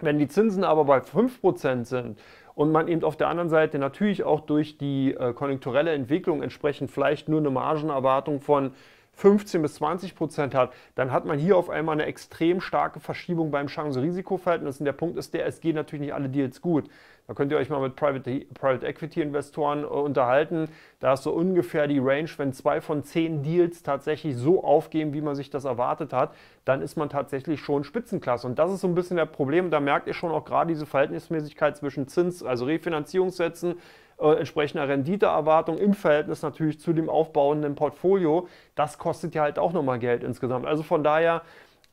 Wenn die Zinsen aber bei 5% sind und man eben auf der anderen Seite natürlich auch durch die äh, konjunkturelle Entwicklung entsprechend vielleicht nur eine Margenerwartung von 15 bis 20 Prozent hat, dann hat man hier auf einmal eine extrem starke Verschiebung beim Chance-Risiko-Verhältnis. Und der Punkt ist der, es gehen natürlich nicht alle Deals gut. Da könnt ihr euch mal mit Private, Private Equity Investoren äh, unterhalten. Da ist so ungefähr die Range, wenn zwei von zehn Deals tatsächlich so aufgeben, wie man sich das erwartet hat, dann ist man tatsächlich schon Spitzenklasse. Und das ist so ein bisschen der Problem. Da merkt ihr schon auch gerade diese Verhältnismäßigkeit zwischen Zins, also Refinanzierungssätzen, äh, entsprechender Renditeerwartung im Verhältnis natürlich zu dem aufbauenden Portfolio. Das kostet ja halt auch nochmal Geld insgesamt. Also von daher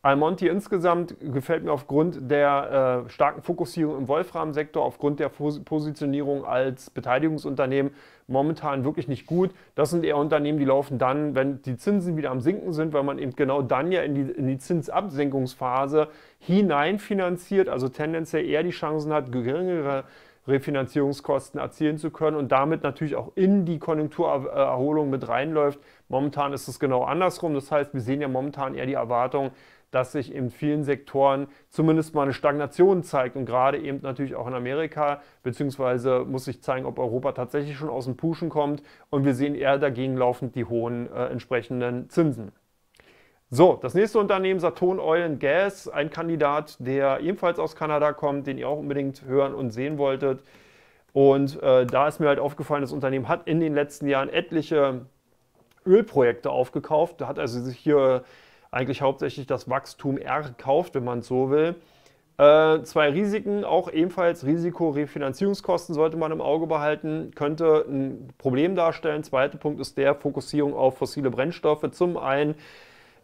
Almonti insgesamt gefällt mir aufgrund der äh, starken Fokussierung im Wolfram-Sektor, aufgrund der Positionierung als Beteiligungsunternehmen momentan wirklich nicht gut. Das sind eher Unternehmen, die laufen dann, wenn die Zinsen wieder am Sinken sind, weil man eben genau dann ja in die, in die Zinsabsenkungsphase hineinfinanziert, also tendenziell eher die Chancen hat, geringere Refinanzierungskosten erzielen zu können und damit natürlich auch in die Konjunkturerholung mit reinläuft. Momentan ist es genau andersrum. Das heißt, wir sehen ja momentan eher die Erwartung, dass sich in vielen Sektoren zumindest mal eine Stagnation zeigt und gerade eben natürlich auch in Amerika, beziehungsweise muss sich zeigen, ob Europa tatsächlich schon aus dem Puschen kommt und wir sehen eher dagegen laufend die hohen äh, entsprechenden Zinsen. So, das nächste Unternehmen Saturn Oil and Gas, ein Kandidat, der ebenfalls aus Kanada kommt, den ihr auch unbedingt hören und sehen wolltet. Und äh, da ist mir halt aufgefallen, das Unternehmen hat in den letzten Jahren etliche Ölprojekte aufgekauft, hat also sich hier eigentlich hauptsächlich das Wachstum erkauft, wenn man es so will. Äh, zwei Risiken, auch ebenfalls Risikorefinanzierungskosten sollte man im Auge behalten, könnte ein Problem darstellen. Zweiter Punkt ist der Fokussierung auf fossile Brennstoffe. Zum einen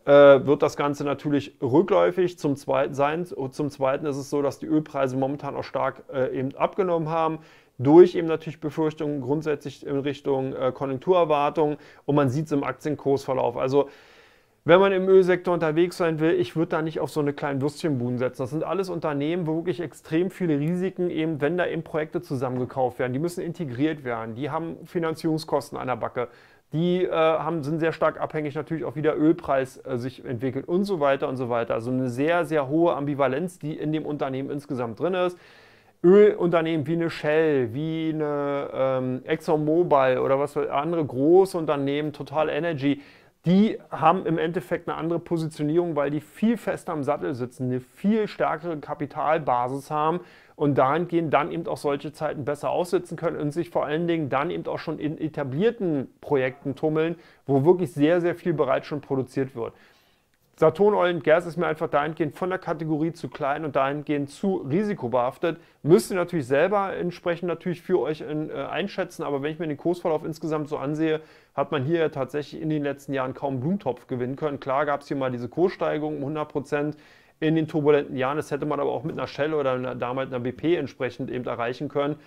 äh, wird das Ganze natürlich rückläufig zum Zweiten sein. Und zum Zweiten ist es so, dass die Ölpreise momentan auch stark äh, eben abgenommen haben durch eben natürlich Befürchtungen grundsätzlich in Richtung äh, Konjunkturerwartung und man sieht es im Aktienkursverlauf. Also wenn man im Ölsektor unterwegs sein will, ich würde da nicht auf so eine kleinen Würstchenbuden setzen. Das sind alles Unternehmen, wo wirklich extrem viele Risiken eben, wenn da eben Projekte zusammengekauft werden. Die müssen integriert werden, die haben Finanzierungskosten an der Backe, die äh, haben, sind sehr stark abhängig natürlich auch, wie der Ölpreis äh, sich entwickelt und so weiter und so weiter. Also eine sehr, sehr hohe Ambivalenz, die in dem Unternehmen insgesamt drin ist. Ölunternehmen wie eine Shell, wie eine ähm, ExxonMobil oder was für andere große Unternehmen, Total Energy, die haben im Endeffekt eine andere Positionierung, weil die viel fester am Sattel sitzen, eine viel stärkere Kapitalbasis haben und dahingehend dann eben auch solche Zeiten besser aussitzen können und sich vor allen Dingen dann eben auch schon in etablierten Projekten tummeln, wo wirklich sehr, sehr viel bereits schon produziert wird. Saturn Oil Gas ist mir einfach dahingehend von der Kategorie zu klein und dahingehend zu risikobehaftet. Müsst ihr natürlich selber entsprechend natürlich für euch in, äh, einschätzen, aber wenn ich mir den Kursverlauf insgesamt so ansehe, hat man hier tatsächlich in den letzten Jahren kaum Blumentopf gewinnen können. Klar gab es hier mal diese Kurssteigerung um 100 in den turbulenten Jahren. Das hätte man aber auch mit einer Shell oder einer, damals einer BP entsprechend eben erreichen können.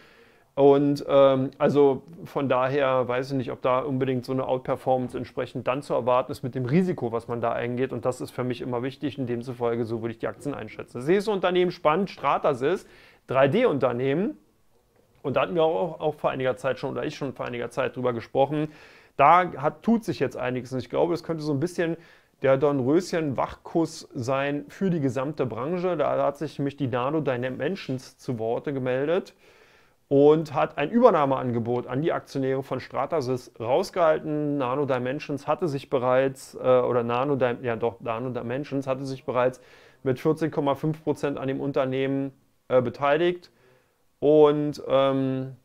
Und ähm, also von daher weiß ich nicht, ob da unbedingt so eine Outperformance entsprechend dann zu erwarten ist mit dem Risiko, was man da eingeht. Und das ist für mich immer wichtig. In demzufolge, so würde ich die Aktien einschätzen. Ich sehe so Unternehmen spannend, Stratas ist 3D-Unternehmen. Und da hatten wir auch, auch vor einiger Zeit schon, oder ich schon vor einiger Zeit drüber gesprochen. Da hat, tut sich jetzt einiges. Und ich glaube, das könnte so ein bisschen der Dornröschen-Wachkuss sein für die gesamte Branche. Da hat sich nämlich die Nano Dynamic Mentions zu Worte gemeldet und hat ein Übernahmeangebot an die Aktionäre von Stratasys rausgehalten. Nano Dimensions hatte sich bereits, äh, oder Nano, ja doch, Nano Dimensions hatte sich bereits mit 14,5% an dem Unternehmen äh, beteiligt und ähm,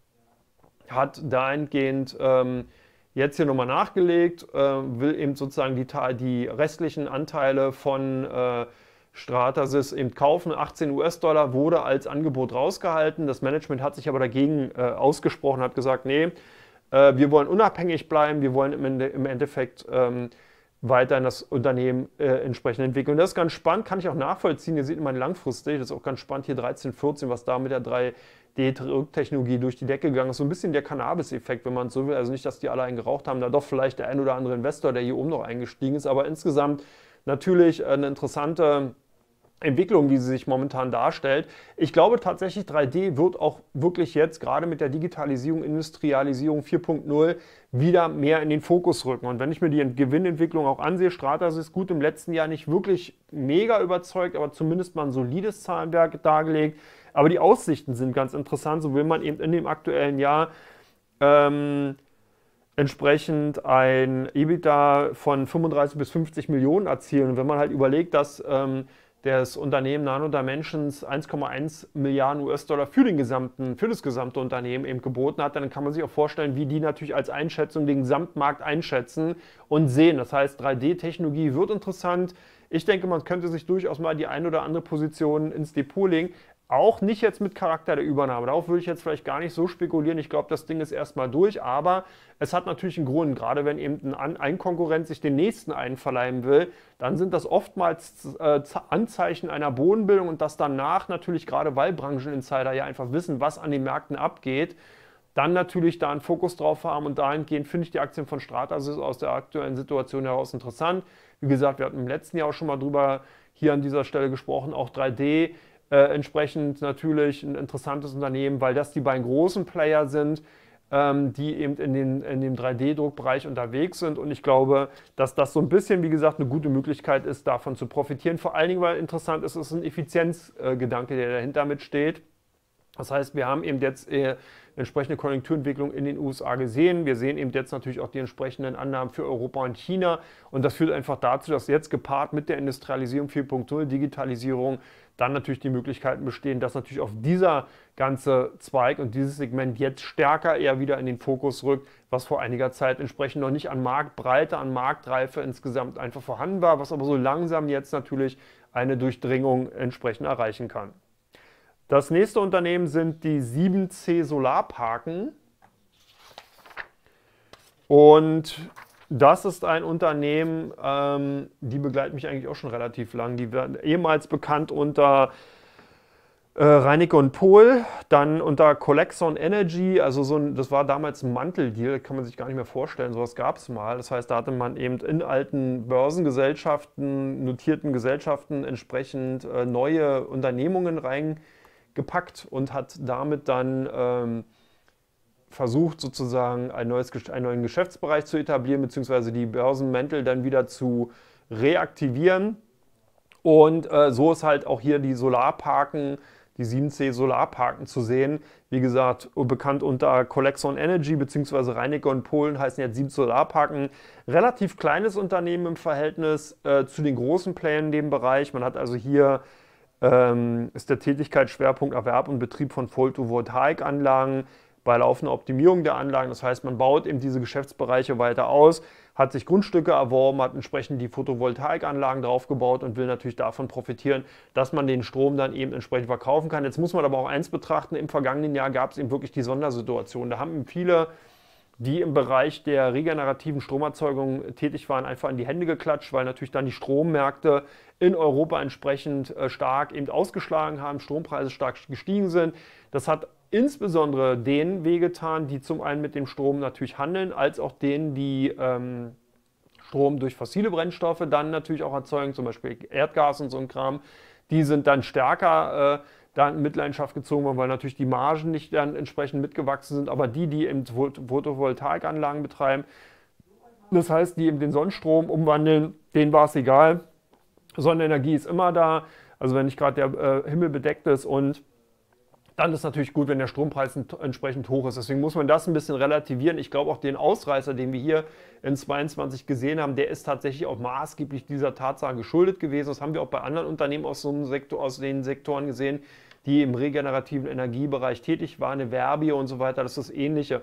hat dahingehend ähm, jetzt hier nochmal nachgelegt, äh, will eben sozusagen die, die restlichen Anteile von äh, Stratasys eben kaufen. 18 US-Dollar wurde als Angebot rausgehalten. Das Management hat sich aber dagegen äh, ausgesprochen, hat gesagt, nee, äh, wir wollen unabhängig bleiben, wir wollen im, Ende, im Endeffekt ähm, weiterhin das Unternehmen äh, entsprechend entwickeln. Und das ist ganz spannend, kann ich auch nachvollziehen. Ihr seht immer langfristig, das ist auch ganz spannend, hier 13, 14, was da mit der 3D-Technologie durch die Decke gegangen ist. So ein bisschen der Cannabis-Effekt, wenn man es so will. Also nicht, dass die alle einen geraucht haben, da doch vielleicht der ein oder andere Investor, der hier oben noch eingestiegen ist, aber insgesamt natürlich eine interessante Entwicklung, wie sie sich momentan darstellt. Ich glaube tatsächlich, 3D wird auch wirklich jetzt gerade mit der Digitalisierung, Industrialisierung 4.0 wieder mehr in den Fokus rücken. Und wenn ich mir die Gewinnentwicklung auch ansehe, Stratas ist gut im letzten Jahr nicht wirklich mega überzeugt, aber zumindest mal ein solides Zahlenwerk dargelegt. Aber die Aussichten sind ganz interessant. So will man eben in dem aktuellen Jahr ähm, entsprechend ein EBITDA von 35 bis 50 Millionen erzielen. Und wenn man halt überlegt, dass ähm, das Unternehmen Nano Dimensions 1,1 Milliarden US-Dollar für, den gesamten, für das gesamte Unternehmen eben geboten hat, dann kann man sich auch vorstellen, wie die natürlich als Einschätzung den Gesamtmarkt einschätzen und sehen. Das heißt, 3D-Technologie wird interessant. Ich denke, man könnte sich durchaus mal die ein oder andere Position ins Depot legen. Auch nicht jetzt mit Charakter der Übernahme. Darauf würde ich jetzt vielleicht gar nicht so spekulieren. Ich glaube, das Ding ist erstmal durch, aber es hat natürlich einen Grund. Gerade wenn eben ein Konkurrent sich den nächsten einverleiben will, dann sind das oftmals äh, Anzeichen einer Bodenbildung und das danach natürlich gerade, weil Brancheninsider ja einfach wissen, was an den Märkten abgeht, dann natürlich da einen Fokus drauf haben und dahingehend finde ich die Aktien von Stratasys aus der aktuellen Situation heraus interessant. Wie gesagt, wir hatten im letzten Jahr auch schon mal drüber hier an dieser Stelle gesprochen, auch 3D äh, entsprechend natürlich ein interessantes Unternehmen, weil das die beiden großen Player sind, ähm, die eben in, den, in dem 3D-Druckbereich unterwegs sind. Und ich glaube, dass das so ein bisschen, wie gesagt, eine gute Möglichkeit ist, davon zu profitieren. Vor allen Dingen, weil interessant ist, es ist ein Effizienzgedanke, äh, der dahinter mitsteht. Das heißt, wir haben eben jetzt äh, entsprechende Konjunkturentwicklung in den USA gesehen. Wir sehen eben jetzt natürlich auch die entsprechenden Annahmen für Europa und China. Und das führt einfach dazu, dass jetzt gepaart mit der Industrialisierung 4.0, Digitalisierung, dann natürlich die Möglichkeiten bestehen, dass natürlich auf dieser ganze Zweig und dieses Segment jetzt stärker eher wieder in den Fokus rückt, was vor einiger Zeit entsprechend noch nicht an Marktbreite, an Marktreife insgesamt einfach vorhanden war, was aber so langsam jetzt natürlich eine Durchdringung entsprechend erreichen kann. Das nächste Unternehmen sind die 7C Solarparken. Und das ist ein Unternehmen, ähm, die begleitet mich eigentlich auch schon relativ lang. Die werden ehemals bekannt unter äh, Reinecke und Pohl, dann unter Colexon Energy, also so ein, das war damals ein Manteldeal, kann man sich gar nicht mehr vorstellen, sowas gab es mal. Das heißt, da hatte man eben in alten Börsengesellschaften, notierten Gesellschaften entsprechend äh, neue Unternehmungen reingepackt und hat damit dann ähm, versucht sozusagen ein neues, einen neuen Geschäftsbereich zu etablieren, beziehungsweise die Börsenmäntel dann wieder zu reaktivieren. Und äh, so ist halt auch hier die Solarparken, die 7C Solarparken zu sehen. Wie gesagt, bekannt unter Collection Energy beziehungsweise Reinecker und Polen heißen jetzt 7 Solarparken. Relativ kleines Unternehmen im Verhältnis äh, zu den großen Playern in dem Bereich. Man hat also hier ähm, ist der Tätigkeitsschwerpunkt Erwerb und Betrieb von Photovoltaikanlagen bei laufender Optimierung der Anlagen. Das heißt, man baut eben diese Geschäftsbereiche weiter aus, hat sich Grundstücke erworben, hat entsprechend die Photovoltaikanlagen draufgebaut und will natürlich davon profitieren, dass man den Strom dann eben entsprechend verkaufen kann. Jetzt muss man aber auch eins betrachten, im vergangenen Jahr gab es eben wirklich die Sondersituation. Da haben viele die im Bereich der regenerativen Stromerzeugung tätig waren, einfach in die Hände geklatscht, weil natürlich dann die Strommärkte in Europa entsprechend äh, stark eben ausgeschlagen haben, Strompreise stark gestiegen sind. Das hat insbesondere denen wehgetan, die zum einen mit dem Strom natürlich handeln, als auch denen, die ähm, Strom durch fossile Brennstoffe dann natürlich auch erzeugen, zum Beispiel Erdgas und so ein Kram. Die sind dann stärker äh, da in Mitleidenschaft gezogen worden, weil natürlich die Margen nicht dann entsprechend mitgewachsen sind. Aber die, die eben Photovoltaikanlagen betreiben, das heißt, die eben den Sonnenstrom umwandeln, denen war es egal. Sonnenenergie ist immer da. Also wenn nicht gerade der äh, Himmel bedeckt ist und dann ist natürlich gut, wenn der Strompreis entsprechend hoch ist. Deswegen muss man das ein bisschen relativieren. Ich glaube auch den Ausreißer, den wir hier in 22 gesehen haben, der ist tatsächlich auch maßgeblich dieser Tatsache geschuldet gewesen. Das haben wir auch bei anderen Unternehmen aus, so einem Sektor, aus den Sektoren gesehen, die im regenerativen Energiebereich tätig waren, eine Verbio und so weiter. Das ist das Ähnliche.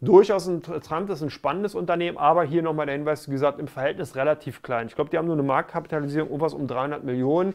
Durchaus ein interessantes, ein spannendes Unternehmen, aber hier nochmal der Hinweis, wie gesagt, im Verhältnis relativ klein. Ich glaube, die haben nur eine Marktkapitalisierung irgendwas um 300 Millionen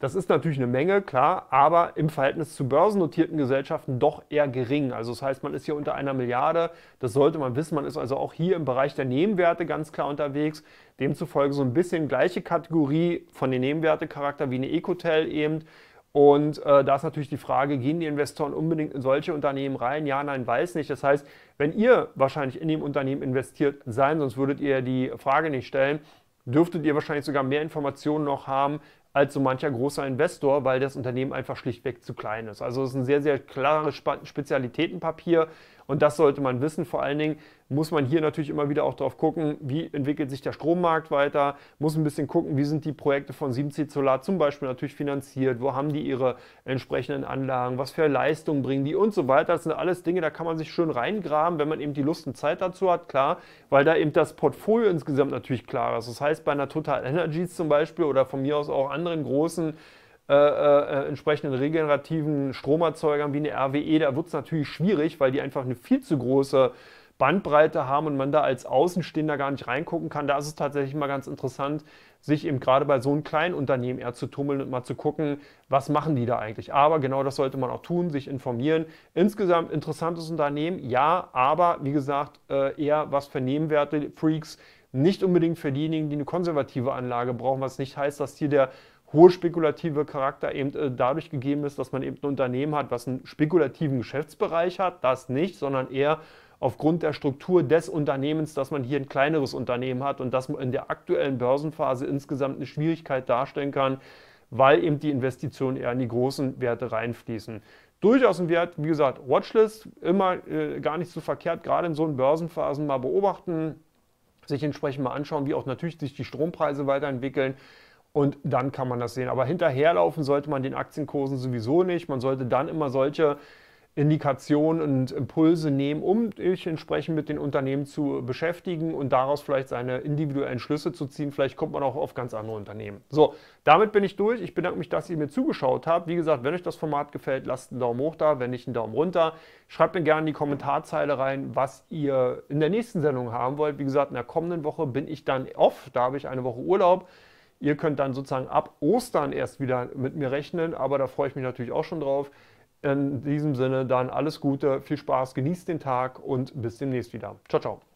das ist natürlich eine Menge, klar, aber im Verhältnis zu börsennotierten Gesellschaften doch eher gering. Also das heißt, man ist hier unter einer Milliarde, das sollte man wissen. Man ist also auch hier im Bereich der Nebenwerte ganz klar unterwegs. Demzufolge so ein bisschen gleiche Kategorie von den Nebenwertecharakter wie eine Ecotel eben. Und äh, da ist natürlich die Frage, gehen die Investoren unbedingt in solche Unternehmen rein? Ja, nein, weiß nicht. Das heißt, wenn ihr wahrscheinlich in dem Unternehmen investiert sein, sonst würdet ihr die Frage nicht stellen, dürftet ihr wahrscheinlich sogar mehr Informationen noch haben, als so mancher großer Investor, weil das Unternehmen einfach schlichtweg zu klein ist. Also es ist ein sehr, sehr klares Spezialitätenpapier und das sollte man wissen. Vor allen Dingen muss man hier natürlich immer wieder auch darauf gucken, wie entwickelt sich der Strommarkt weiter, muss ein bisschen gucken, wie sind die Projekte von 7C Solar zum Beispiel natürlich finanziert, wo haben die ihre entsprechenden Anlagen, was für Leistungen bringen die und so weiter. Das sind alles Dinge, da kann man sich schön reingraben, wenn man eben die Lust und Zeit dazu hat, klar, weil da eben das Portfolio insgesamt natürlich klar ist. Das heißt, bei einer Total Energies zum Beispiel oder von mir aus auch an anderen großen äh, äh, äh, entsprechenden regenerativen Stromerzeugern wie eine RWE, da wird es natürlich schwierig, weil die einfach eine viel zu große Bandbreite haben und man da als Außenstehender gar nicht reingucken kann. Da ist es tatsächlich mal ganz interessant, sich eben gerade bei so einem kleinen Unternehmen eher zu tummeln und mal zu gucken, was machen die da eigentlich. Aber genau das sollte man auch tun, sich informieren. Insgesamt interessantes Unternehmen, ja, aber wie gesagt, äh, eher was für Nebenwerte, Freaks, nicht unbedingt für diejenigen, die eine konservative Anlage brauchen, was nicht heißt, dass hier der hohe spekulative Charakter eben äh, dadurch gegeben ist, dass man eben ein Unternehmen hat, was einen spekulativen Geschäftsbereich hat, das nicht, sondern eher aufgrund der Struktur des Unternehmens, dass man hier ein kleineres Unternehmen hat und dass man in der aktuellen Börsenphase insgesamt eine Schwierigkeit darstellen kann, weil eben die Investitionen eher in die großen Werte reinfließen. Durchaus ein Wert, wie gesagt, Watchlist, immer äh, gar nicht so verkehrt, gerade in so einen Börsenphasen mal beobachten, sich entsprechend mal anschauen, wie auch natürlich sich die Strompreise weiterentwickeln. Und dann kann man das sehen. Aber hinterherlaufen sollte man den Aktienkursen sowieso nicht. Man sollte dann immer solche Indikationen und Impulse nehmen, um sich entsprechend mit den Unternehmen zu beschäftigen und daraus vielleicht seine individuellen Schlüsse zu ziehen. Vielleicht kommt man auch auf ganz andere Unternehmen. So, damit bin ich durch. Ich bedanke mich, dass ihr mir zugeschaut habt. Wie gesagt, wenn euch das Format gefällt, lasst einen Daumen hoch da, wenn nicht einen Daumen runter. Schreibt mir gerne in die Kommentarzeile rein, was ihr in der nächsten Sendung haben wollt. Wie gesagt, in der kommenden Woche bin ich dann off. Da habe ich eine Woche Urlaub. Ihr könnt dann sozusagen ab Ostern erst wieder mit mir rechnen, aber da freue ich mich natürlich auch schon drauf. In diesem Sinne dann alles Gute, viel Spaß, genießt den Tag und bis demnächst wieder. Ciao, ciao.